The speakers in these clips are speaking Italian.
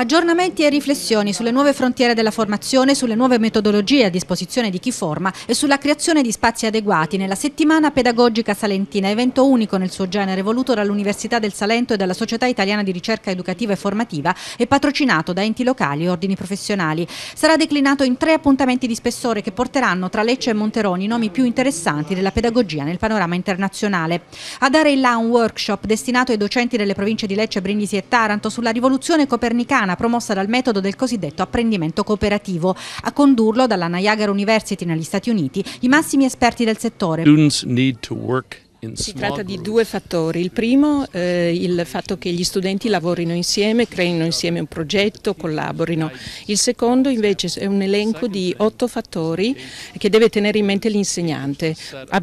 Aggiornamenti e riflessioni sulle nuove frontiere della formazione, sulle nuove metodologie a disposizione di chi forma e sulla creazione di spazi adeguati nella settimana pedagogica salentina, evento unico nel suo genere voluto dall'Università del Salento e dalla Società Italiana di Ricerca Educativa e Formativa e patrocinato da enti locali e ordini professionali. Sarà declinato in tre appuntamenti di spessore che porteranno tra Lecce e Monteroni i nomi più interessanti della pedagogia nel panorama internazionale. A dare in là un workshop destinato ai docenti delle province di Lecce, Brindisi e Taranto sulla rivoluzione cooperativa copernicana promossa dal metodo del cosiddetto apprendimento cooperativo. A condurlo dalla Niagara University negli Stati Uniti i massimi esperti del settore. Students need to work si tratta di due fattori. Il primo, eh, il fatto che gli studenti lavorino insieme, creino insieme un progetto, collaborino. Il secondo invece è un elenco di otto fattori che deve tenere in mente l'insegnante.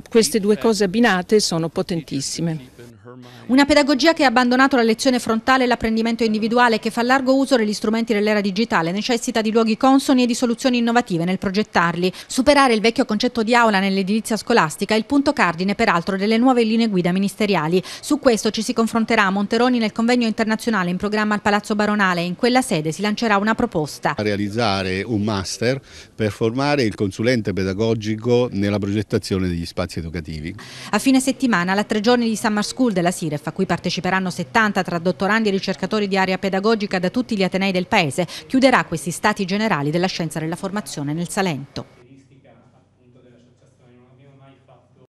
Queste due cose abbinate sono potentissime. Una pedagogia che ha abbandonato la lezione frontale e l'apprendimento individuale che fa largo uso degli strumenti dell'era digitale necessita di luoghi consoni e di soluzioni innovative nel progettarli. Superare il vecchio concetto di aula nell'edilizia scolastica è il punto cardine peraltro delle nuove nuove linee guida ministeriali. Su questo ci si confronterà a Monteroni nel convegno internazionale in programma al Palazzo Baronale. e In quella sede si lancerà una proposta. Realizzare un master per formare il consulente pedagogico nella progettazione degli spazi educativi. A fine settimana la tre giorni di Summer School della Siref, a cui parteciperanno 70 tra dottorandi e ricercatori di area pedagogica da tutti gli atenei del paese, chiuderà questi stati generali della scienza della formazione nel Salento.